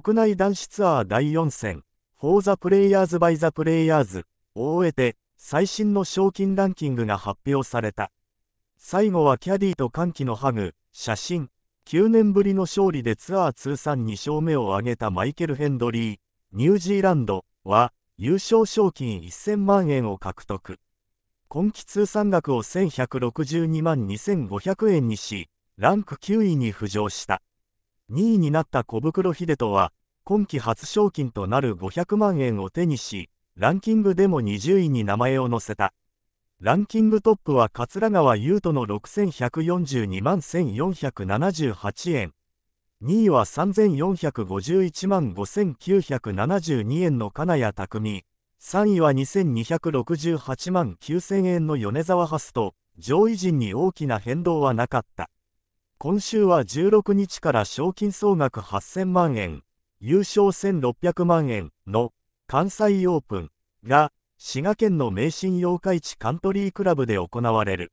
国内男子ツアー第4戦、フォーザプレイヤーズバイザプレイヤーズを終えて、最新の賞金ランキングが発表された。最後はキャディと歓喜のハグ、写真、9年ぶりの勝利でツアー通算2勝目を挙げたマイケル・ヘンドリー、ニュージーランドは優勝賞金1000万円を獲得。今季通算額を1162万2500円にし、ランク9位に浮上した。2位になった小袋秀人は、今季初賞金となる500万円を手にし、ランキングでも20位に名前を載せた。ランキングトップは桂川優斗の6142万1478円。2位は3451万5972円の金谷拓実。3位は2268万9000円の米沢ハスと、上位陣に大きな変動はなかった。今週は16日から賞金総額8000万円、優勝1600万円の関西オープンが滋賀県の名神八日市カントリークラブで行われる。